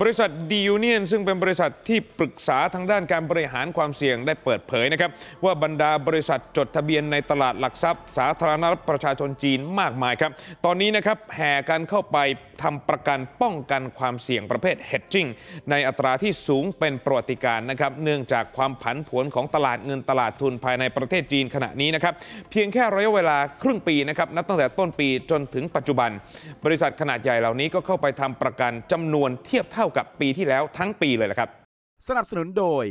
บริษัทดีอูเนียนซึ่งเป็นบริษัทที่ปรึกษาทางด้านการบริหารความเสี่ยงได้เปิดเผยนะครับ ว่าบรรดาบริษัทจดทะเบียนในตลาดหลักทรัพย์ สาธารณรัฐประชาชนจีนมากมายครับ ตอนนี้นะครับ แห่กันเข้าไปทำประกันป้องกันความเสี่ยงประเภท hedging ในอัตราที่สูงเป็นประวัติการนะครับ เนื่องจากความผันผวนของตลาดเงินตลาดทุนภายในประเทศจีนขณะนี้นะครับเพียงแค่ระยะเวลาครึ่งปีนะครับนับตั้งแต่ต้นปีจนถึงปัจจุบัน บริษัทขนาดใหญ่เหล่านี้ก็เข้าไปทำประกันจำนวนเทียบเท่ากับปีที่แล้วทั้งปีเลยละครับ สนับสนุนโดย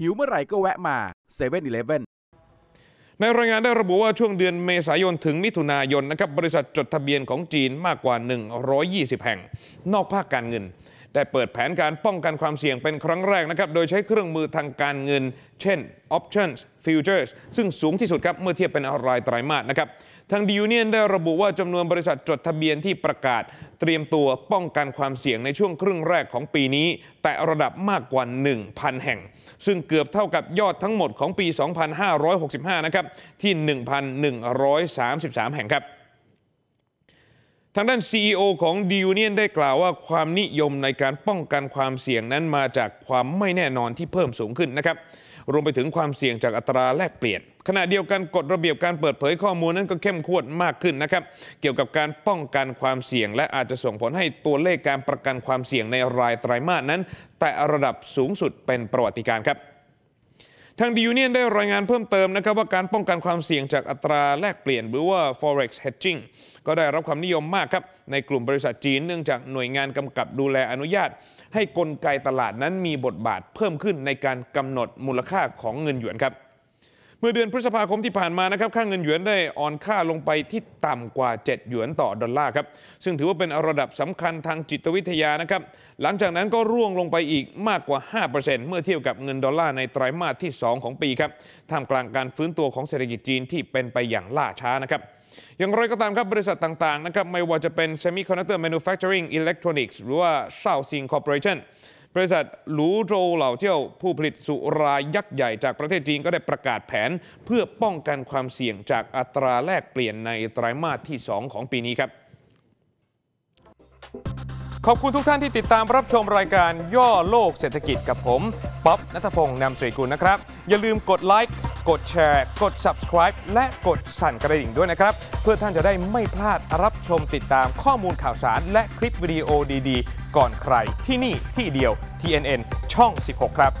หิวเมื่อไหร่ก็แวะมา7 e เ e ่ e อในรายงานได้ระบุว่าช่วงเดือนเมษายนถึงมิถุนายนนะครับ บริษัทจดทะเบียนของจีนมากกว่า 120 แห่ง นอกภาคการเงินได้เปิดแผนการป้องกันความเสี่ยงเป็นครั้งแรกนะครับ โดยใช้เครื่องมือทางการเงินเช่น options futures ซึ่งสูงที่สุดครับเมื่อเทียบเป็นรายไตรามาสนะครับทางดีวูเนียนได้ระบุว่าจำนวนบริษัทจดทะเบียนที่ประกาศเตรียมตัวป้องกันความเสี่ยงในช่วงครึ่งแรกของปีนี้ แต่ระดับมากกว่า 1,000 แห่ง ซึ่งเกือบเท่ากับยอดทั้งหมดของปี 2565นะครับที่1,133 แห่งครับทางด้าน CEO ของดิวเนียนได้กล่าวว่า ความนิยมในการป้องกันความเสี่ยงนั้นมาจากความไม่แน่นอนที่เพิ่มสูงขึ้นนะครับรวมไปถึงความเสี่ยงจากอัตราแลกเปลี่ยน ขณะเดียวกันกฎระเบียบการเปิดเผยข้อมูลนั้นก็เข้มข้นมากขึ้นนะครับเกี่ยวกับการป้องกันความเสี่ยงและอาจจะส่งผลให้ตัวเลขการประกันความเสี่ยงในรายไตรามาสนั้น แต่ระดับสูงสุดเป็นประวัติการครับทางดีอูเนียนได้รายงานเพิ่มเติมนะครับ ว่าการป้องกันความเสี่ยงจากอัตราแลกเปลี่ยนหรือว่า forex hedging ก็ได้รับความนิยมมากครับ ในกลุ่มบริษัทจีนเนื่องจากหน่วยงานกำกับดูแลอนุญาต ให้กลไกตลาดนั้นมีบทบาทเพิ่มขึ้นในการกำหนดมูลค่าของเงินหยวนครับมื่อเดือนพฤษภาคมที่ผ่านมานะครับค่างเงินหยวนได้อ่อนค่าลงไปที่ต่ำกว่า 7 หยวนต่อดอลลาร์ครับซึ่งถือว่าเป็นระดับสำคัญทางจิตวิทยานะครับหลังจากนั้นก็ร่วงลงไปอีกมากกว่า 5%เมื่อเทียบกับเงินดอลลาร์ในไตรามาสที่ 2 ของปีครับท่ามกลางการฟื้นตัวของเศรษฐกิจจีนที่เป็นไปอย่างล่าช้านะครับอย่างไรก็ตามครับบริษัทต่างๆนะครับไม่ว่าจะเป็น Semiconductor Manufacturing Electronics หรือว่า Shaoxing Corporation บริษัทหลูโจเหล่าเที่ยวผู้ผลิตสุรายักษ์ใหญ่จากประเทศจีนก็ได้ประกาศแผน เพื่อป้องกันความเสี่ยงจากอัตราแลกเปลี่ยนในไตรามาสที่ 2 ของปีนี้ครับ ขอบคุณทุกท่านที่ติดตามรับชมรายการย่อโลกเศรษฐกิจกับผม ป๊อบนัทพงศ์นำสวยกุลนะครับ อย่าลืมกดไลค์กดแชร์กด subscribe และกดสั่นกระดิ่งด้วยนะครับ เพื่อท่านจะได้ไม่พลาดรับชมติดตามข้อมูลข่าวสาร และคลิปวิดีโอดีๆ ก่อนใคร ที่นี่ที่เดียว TNN ช่อง 16 ครับ